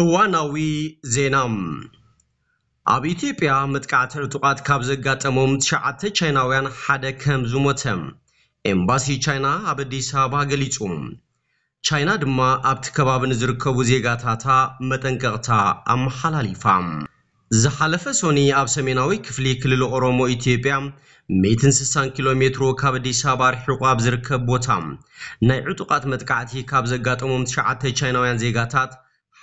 እዋናዊ ዜና ኣብ ኢትዮጵያ ምጥቃዕቲ ዕጡቃት ካብ ዘጋጠሞም ትሽዓተ ቻይናውያን ሓደ ከም ዝሞተ ኤምባሲ ቻይና ኣብ ኣዲስ ኣበባ ገሊጹ ቻይና ድማ ኣብቲ ከባቢ ንዝርከቡ ዜጋታታ መጠንቀቕታ ኣመሓላሊፋ ዝሓለፈ ሶኒ ኣብ ሰሜናዊ ክፍሊ ክልል ኦሮሞ ኢትዮጵያ 160 ኪሎ ሜትሮ ካብ ኣዲስ ኣበባ ርሒቑ ኣብ ዝርከብ ቦታ ናይ ዕጡቃት መጥቃዕቲ ካብ ዘጋጠሞም ትሽዓተ ቻይናውያን ዜጋታት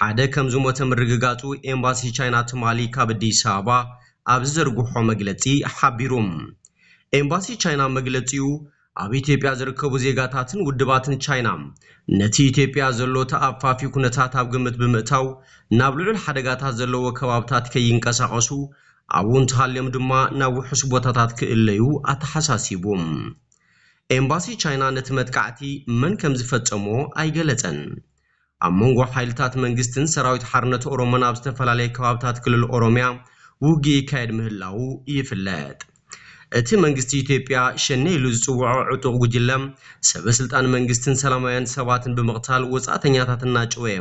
ሓደ ከም ዝሞተ ምርግጋፁ ኤምባሲ ቻይና ትማሊ ካብ ኣዲስ ኣበባ ኣብ ዝዘርግሖ መግለፂ ሓቢሩ ኤምባሲ ቻይና መግለፂኡ ኣብ ኢትዮጵያ ዝርከቡ ዜጋታትን ውድባትን ቻይና ነቲ ኢትዮጵያ ዘሎ ተኣፋፊ ኩነታት ኣብ ግምት ብምእታው ናብ ልዑል ሓደጋታት ዘለዎ ከባብታት ከይንቀሳቐሱ ኣብኡ ተሃልዮም ድማ ናብ ውሑስ ቦታታት ክእለዩ ኣተሓሳሲቡ ኤምባሲ ቻይና ነቲ መጥቃዕቲ መን ከም ዝፈፀሞ ኣይገለፀን ኣብ መንጎ ሓይልታት መንግስትን ሰራዊት ሓርነት ኦሮሞን ኣብ ዝተፈላለየ ከባብታት ክልል ኦሮምያ ውግ ይካየድ ምህላው ይፍለጥ እቲ መንግስቲ ኢትዮጵያ ሸነ ኢሉ ዝፅውዖ ዕጡቕ ጉጅለ ሰበስልጣን መንግስትን ሰላማውያን ሰባትን ብምቕታል ወጻእተኛታትን እናጭወየ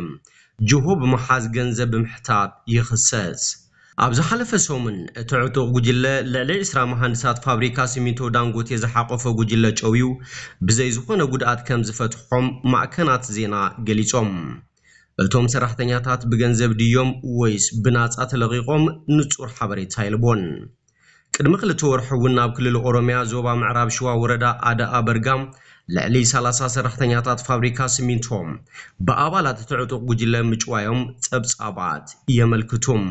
ጅሆ ብምሓዝ ገንዘብ ብምሕታት ይኽሰስ ኣብ ዝሓለፈ ሰሙን እቲ ዕጡቕ ጉጅለ ልዕሊ 20 መሃንድሳት ፋብሪካ ሲሚንቶ ዳንጎቴ ዝሓቆፈ ጉጅለ ጨውዩ ብዘይ ዝኾነ ጉድኣት ከም ዝፈትሖም ማእከናት ዜና ገሊፆም እቶም ሰራሕተኛታት ብገንዘብ ድዮም ወይስ ብናፃ ተለቒቖም ንጹር ሓበሬታ ይልቦን ቅድሚ ክልተ ወርሒ እውን ናብ ክልል ኦሮምያ ዞባ ምዕራብ ሽዋ ወረዳ ኣደኣ በርጋ ልዕሊ 30 ሰራሕተኛታት ፋብሪካ ስሚንቶም ብኣባላት እቲ ዕጡቕ ጉጅለ ምጭዋዮም ጸብጻባት የመልክቱም